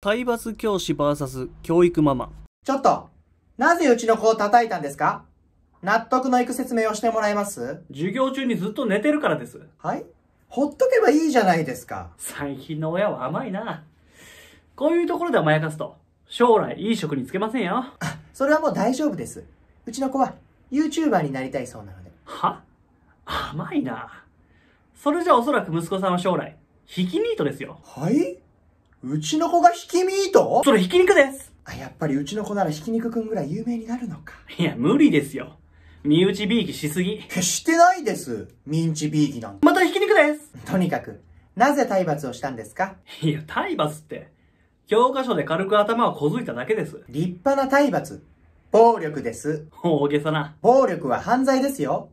体罰教師 VS 教育ママ。ちょっとなぜうちの子を叩いたんですか納得のいく説明をしてもらえます授業中にずっと寝てるからです。はいほっとけばいいじゃないですか。最近の親は甘いな。こういうところで甘やかすと、将来いい職につけませんよ。あ、それはもう大丈夫です。うちの子は YouTuber になりたいそうなので。は甘いな。それじゃおそらく息子さんは将来、ヒキニートですよ。はいうちの子がひきミートそれひき肉ですあ、やっぱりうちの子ならひき肉くんぐらい有名になるのか。いや、無理ですよ。身内びいきしすぎ。決してないです。身内びいきなんて。またひき肉ですとにかく、なぜ体罰をしたんですかいや、体罰って、教科書で軽く頭をこづいただけです。立派な体罰。暴力です。大げさな。暴力は犯罪ですよ。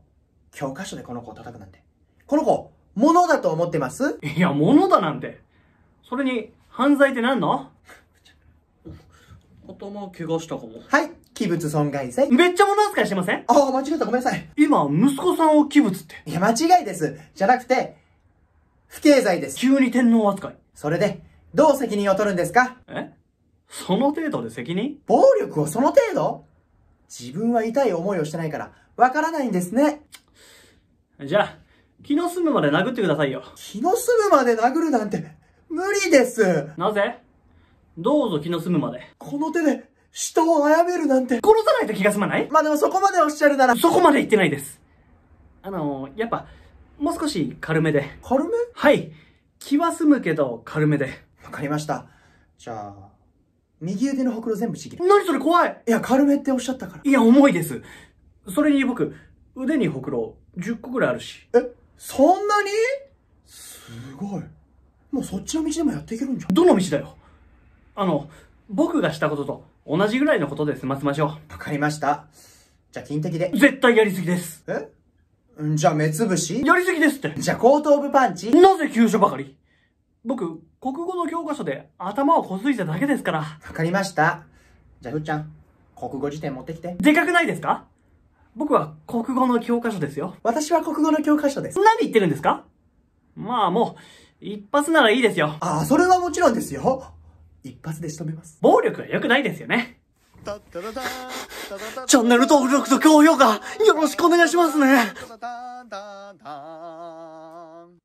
教科書でこの子を叩くなんて。この子、物だと思ってますいや、物だなんて。それに、犯罪って何の頭怪我したかも。はい。器物損害罪。めっちゃ物扱いしてませんああ、間違えた。ごめんなさい。今、息子さんを器物って。いや、間違いです。じゃなくて、不敬罪です。急に天皇扱い。それで、どう責任を取るんですかえその程度で責任暴力はその程度自分は痛い思いをしてないから、わからないんですね。じゃあ、気の済むまで殴ってくださいよ。気の済むまで殴るなんて、無理ですなぜどうぞ気の済むまで。この手で、人を殺めるなんて。殺さないと気が済まないまあでもそこまでおっしゃるなら。そこまで言ってないです。あの、やっぱ、もう少し軽めで。軽めはい。気は済むけど、軽めで。わかりました。じゃあ、右腕のほくろ全部ちぎる。何それ怖いいや、軽めっておっしゃったから。いや、重いです。それに僕、腕にほくろ10個ぐらいあるし。え、そんなにすごい。もうそっちの道でもやっていけるんじゃん。どの道だよあの、僕がしたことと同じぐらいのことで済ませましょう。わかりました。じゃあ金的で。絶対やりすぎです。えんじゃあ目つぶしやりすぎですって。じゃあ後頭部パンチなぜ急所ばかり僕、国語の教科書で頭をこすいただけですから。わかりました。じゃあふっちゃん、国語辞典持ってきて。でかくないですか僕は国語の教科書ですよ。私は国語の教科書です。何言ってるんですかまあもう、一発ならいいですよ。ああ、それはもちろんですよ。一発で仕留めます。暴力は良くないですよね。チャンネル登録と高評価、よろしくお願いしますね。